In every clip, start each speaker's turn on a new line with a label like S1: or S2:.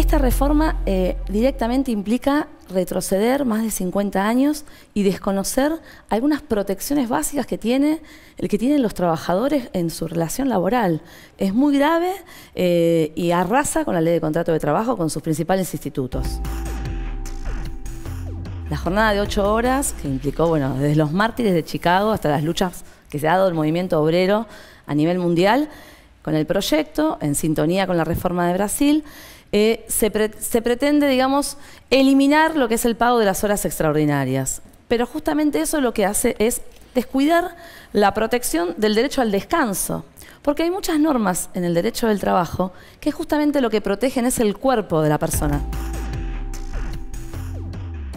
S1: Esta reforma eh, directamente implica retroceder más de 50 años y desconocer algunas protecciones básicas que tiene el que tienen los trabajadores en su relación laboral. Es muy grave eh, y arrasa con la ley de contrato de trabajo con sus principales institutos. La jornada de ocho horas, que implicó, bueno, desde los mártires de Chicago hasta las luchas que se ha dado el movimiento obrero a nivel mundial, con el proyecto, en sintonía con la reforma de Brasil, eh, se, se pretende, digamos, eliminar lo que es el pago de las horas extraordinarias. Pero justamente eso lo que hace es descuidar la protección del derecho al descanso. Porque hay muchas normas en el derecho del trabajo que justamente lo que protegen es el cuerpo de la persona.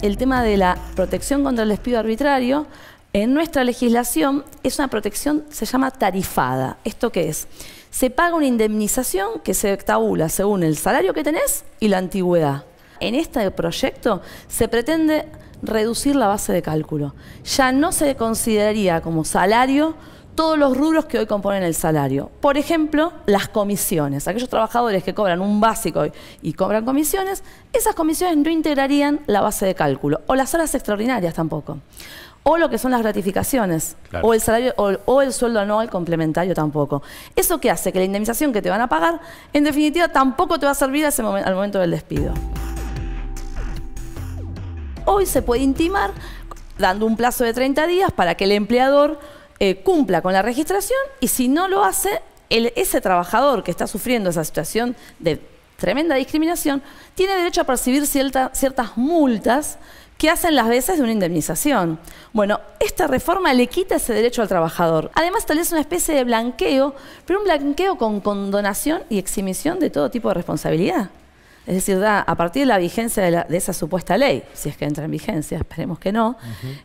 S1: El tema de la protección contra el despido arbitrario, en nuestra legislación es una protección, se llama tarifada. ¿Esto qué es? se paga una indemnización que se tabula según el salario que tenés y la antigüedad. En este proyecto se pretende reducir la base de cálculo. Ya no se consideraría como salario todos los rubros que hoy componen el salario. Por ejemplo, las comisiones. Aquellos trabajadores que cobran un básico y cobran comisiones, esas comisiones no integrarían la base de cálculo o las horas extraordinarias tampoco o lo que son las gratificaciones, o el salario, o, el sueldo anual complementario tampoco. ¿Eso que hace? Que la indemnización que te van a pagar, en definitiva, tampoco te va a servir al momento del despido. Hoy se puede intimar dando un plazo de 30 días para que el empleador eh, cumpla con la registración y si no lo hace, ese trabajador que está sufriendo esa situación de tremenda discriminación tiene derecho a percibir ciertas multas ¿Qué hacen las veces de una indemnización. Bueno, esta reforma le quita ese derecho al trabajador. Además, tal vez una especie de blanqueo, pero un blanqueo con condonación y exhibición de todo tipo de responsabilidad. Es decir, da, a partir de la vigencia de, esa supuesta ley, si es que entra en vigencia, esperemos que no,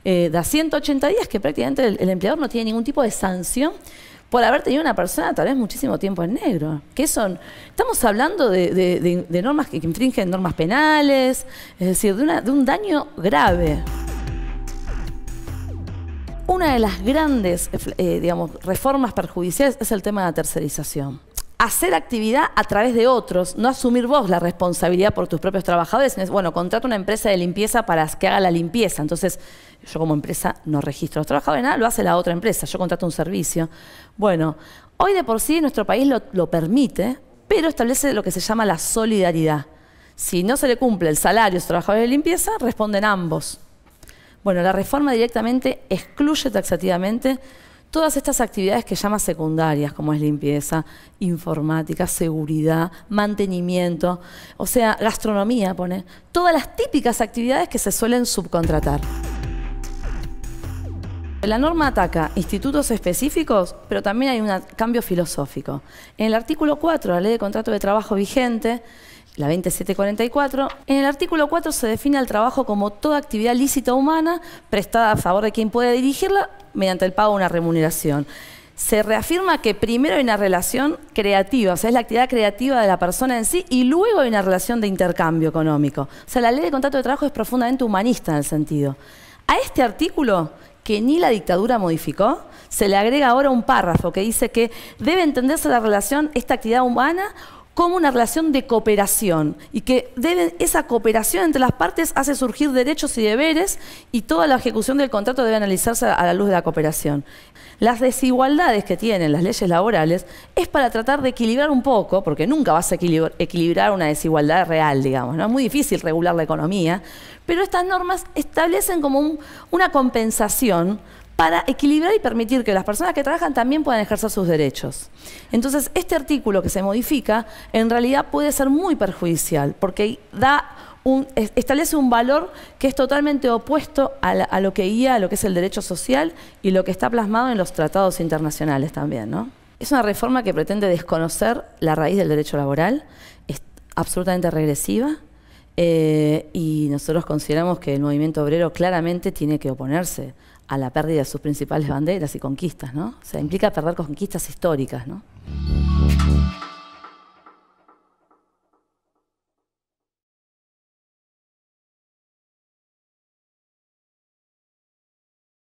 S1: eh, da 180 días que prácticamente el empleador no tiene ningún tipo de sanción por haber tenido una persona tal vez muchísimo tiempo en negro. Que son, estamos hablando de, normas que, infringen normas penales, es decir, de, de un daño grave. Una de las grandes eh, digamos, reformas perjudiciales es el tema de la tercerización hacer actividad a través de otros, no asumir vos la responsabilidad por tus propios trabajadores. Bueno, contrata una empresa de limpieza para que haga la limpieza. Entonces, yo como empresa no registro a los trabajadores, nada, lo hace la otra empresa, yo contrato un servicio. Bueno, hoy de por sí nuestro país lo, permite, pero establece lo que se llama la solidaridad. Si no se le cumple el salario a los trabajadores de limpieza, responden ambos. Bueno, la reforma directamente excluye taxativamente todas estas actividades que llama secundarias, como es limpieza, informática, seguridad, mantenimiento, o sea, gastronomía, pone, todas las típicas actividades que se suelen subcontratar. La norma ataca institutos específicos, pero también hay un cambio filosófico. En el artículo 4 de la Ley de Contrato de Trabajo vigente, la 2744, en el artículo 4 se define al trabajo como toda actividad lícita humana prestada a favor de quien pueda dirigirla mediante el pago de una remuneración. Se reafirma que primero hay una relación creativa, o sea, es la actividad creativa de la persona en sí, y luego hay una relación de intercambio económico. O sea, la ley de contrato de trabajo es profundamente humanista en el sentido. A este artículo, que ni la dictadura modificó, se le agrega ahora un párrafo que dice que debe entenderse la relación, esta actividad humana, como una relación de cooperación y que esa cooperación entre las partes hace surgir derechos y deberes y toda la ejecución del contrato debe analizarse a la luz de la cooperación. Las desigualdades que tienen las leyes laborales es para tratar de equilibrar un poco, porque nunca vas a equilibrar una desigualdad real, digamos, ¿no? es muy difícil regular la economía, pero estas normas establecen como una compensación para equilibrar y permitir que las personas que trabajan también puedan ejercer sus derechos. Entonces, este artículo que se modifica en realidad puede ser muy perjudicial porque da establece un valor que es totalmente opuesto a, lo que guía, a lo que es el derecho social y lo que está plasmado en los tratados internacionales también. Es una reforma que pretende desconocer la raíz del derecho laboral, es absolutamente regresiva. Eh, y nosotros consideramos que el movimiento obrero claramente tiene que oponerse a la pérdida de sus principales banderas y conquistas, ¿no? O sea, implica perder conquistas históricas, ¿no?